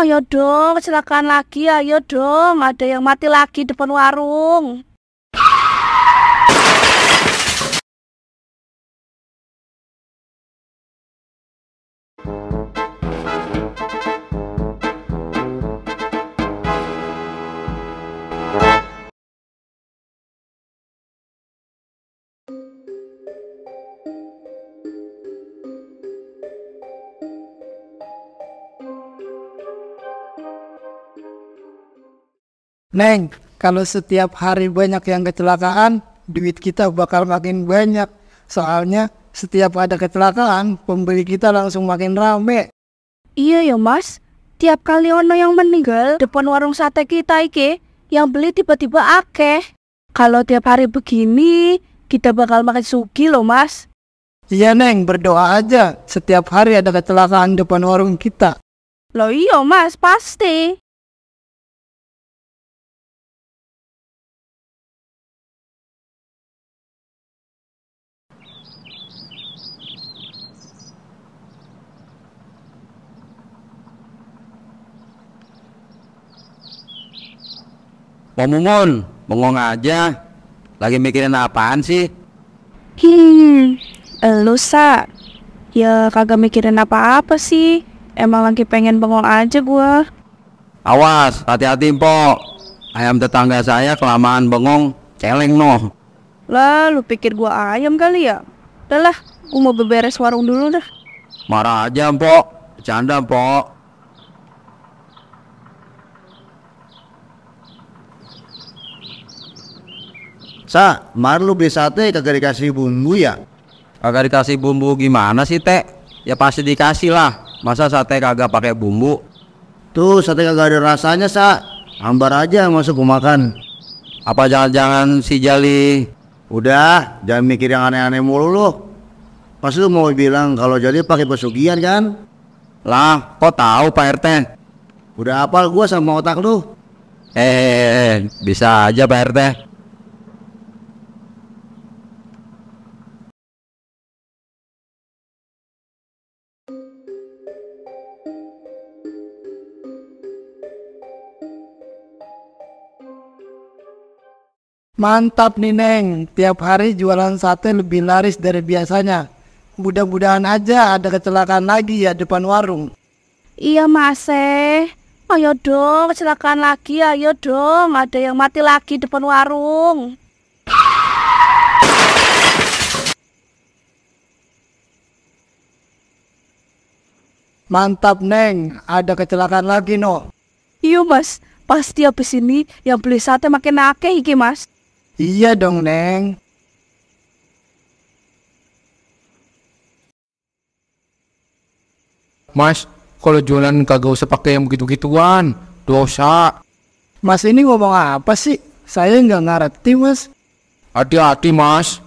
Ayo dong, kecelakaan lagi, ayo dong. Ada yang mati lagi depan warung. Neng, kalau setiap hari banyak yang kecelakaan, duit kita bakal makin banyak. Soalnya setiap ada kecelakaan, pembeli kita langsung makin rame. Iya ya mas, tiap kali ono yang meninggal depan warung sate kita iki, yang beli tiba-tiba akeh. Kalau tiap hari begini, kita bakal makin sugi loh mas. Iya Neng, berdoa aja. Setiap hari ada kecelakaan depan warung kita. Loh iya mas, pasti. Mumun, bengong aja. Lagi mikirin apaan sih? Hmm, lu sa. Ya kagak mikirin apa-apa sih. Emang lagi pengen bengong aja gua. Awas, hati-hati Mpok. Ayam tetangga saya kelamaan bengong, celeng noh. Lah, lu pikir gua ayam kali ya? lah, gua mau beberes warung dulu dah. Marah aja Mpok, bercanda Mpok. Sa, mar lu beli sate kagak dikasih bumbu ya? Kagak dikasih bumbu gimana sih, Teh? Ya pasti dikasih lah. Masa sate kagak pakai bumbu? Tuh, sate kagak ada rasanya, Sa. Hambar aja masuk gua makan. Apa jangan-jangan si Jali? Udah, jangan mikir yang aneh-aneh mulu lu. Pas lu mau bilang kalau Jali pakai pesugihan kan? Lah, kok tahu Pak RT? Udah apal gua sama otak lu. Eh, eh, eh, eh bisa aja Pak RT. Mantap nih Neng, tiap hari jualan sate lebih laris dari biasanya. Mudah-mudahan aja ada kecelakaan lagi ya depan warung. Iya Mas eh. Ayo dong, kecelakaan lagi, ayo dong. Ada yang mati lagi depan warung. Mantap Neng, ada kecelakaan lagi no. Iya Mas, pasti habis ini yang beli sate makin akeh iki Mas. Iya dong, Neng. Mas, kalau jualan kagak usah pakai yang begitu-gituan. Dosa. Mas ini ngomong apa sih? Saya nggak ngerti, Mas. Hati-hati, Mas.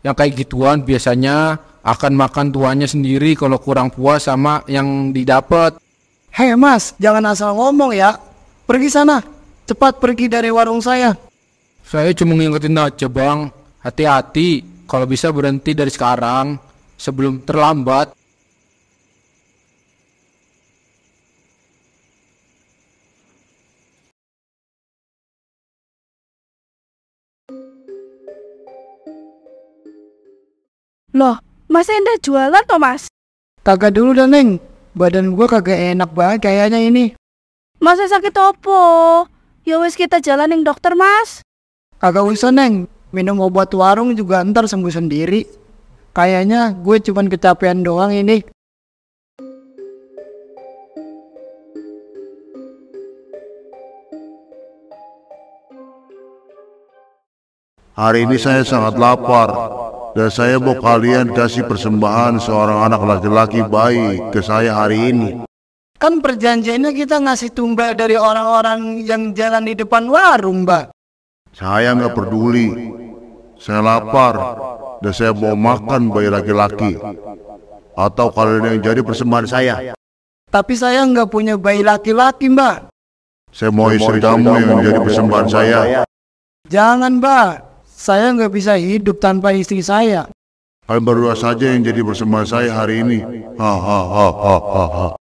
Yang kayak gituan biasanya akan makan tuanya sendiri kalau kurang puas sama yang didapat. Hei, Mas, jangan asal ngomong ya. Pergi sana. Cepat pergi dari warung saya. Saya cuma ngingetin aja bang, hati-hati kalau bisa berhenti dari sekarang sebelum terlambat. Loh, Mas Enda jualan toh Mas? Kagak dulu dah Neng, badan gua kagak enak banget kayaknya ini. Masa sakit opo? Ya kita jalanin dokter Mas. Kagak usah neng, minum obat warung juga ntar sembuh sendiri. Kayaknya gue cuman kecapean doang ini. Hari ini saya sangat lapar dan saya mau kalian kasih persembahan seorang anak laki-laki bayi ke saya hari ini. Kan perjanjiannya kita ngasih tumbal dari orang-orang yang jalan di depan warung, Mbak. Saya nggak peduli. Saya lapar dan saya mau makan bayi laki-laki. Atau kalian yang jadi persembahan saya. Tapi saya nggak punya bayi laki-laki, Mbak. Saya mau istri kamu yang jadi persembahan saya. Jangan, Mbak. Saya nggak bisa hidup tanpa istri saya. Kalian berdua saja yang jadi persembahan saya hari ini. Ha ha ha ha ha.